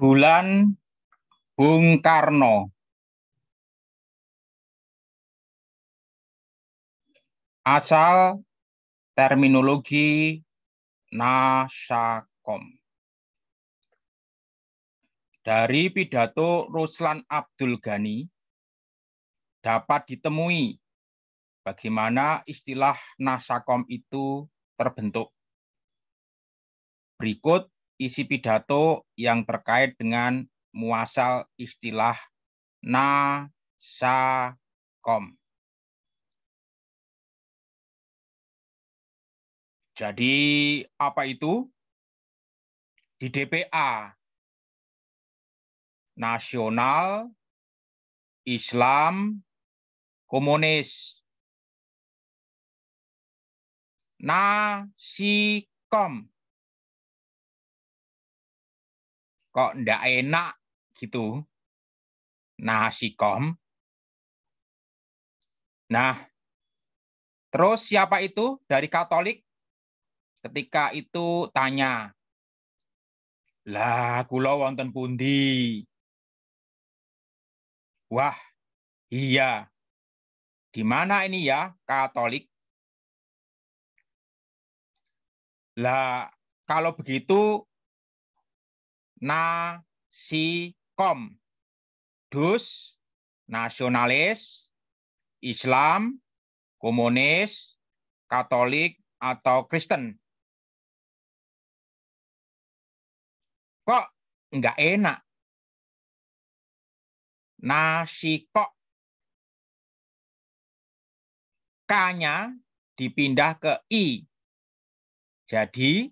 bulan Bung Karno. Asal terminologi Nasakom. Dari pidato Ruslan Abdul Ghani dapat ditemui bagaimana istilah Nasakom itu terbentuk. Berikut isi pidato yang terkait dengan muasal istilah nasakom. Jadi apa itu? Di DPA Nasional Islam Komunis Nasikom kok ndak enak gitu. Nah, si kom Nah, terus siapa itu dari Katolik? Ketika itu tanya, lah kula wonten pundi? Wah, iya. Di mana ini ya Katolik? Lah, kalau begitu Nasikom. Dus, nasionalis, Islam, komunis, Katolik, atau Kristen. Kok nggak enak? Nasi kok. K-nya dipindah ke I. Jadi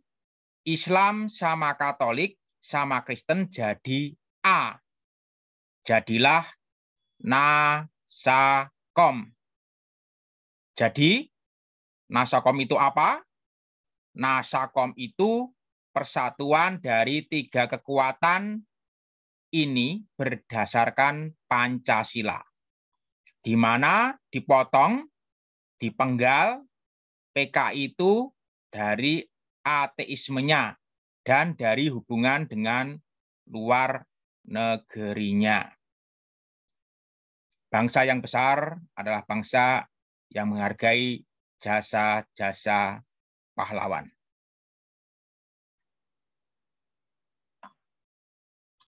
Islam sama Katolik sama Kristen jadi A. Jadilah nasakom. Jadi nasakom itu apa? Nasakom itu persatuan dari tiga kekuatan ini berdasarkan Pancasila. Di mana dipotong, dipenggal, PK itu dari ateismenya dan dari hubungan dengan luar negerinya. Bangsa yang besar adalah bangsa yang menghargai jasa-jasa pahlawan.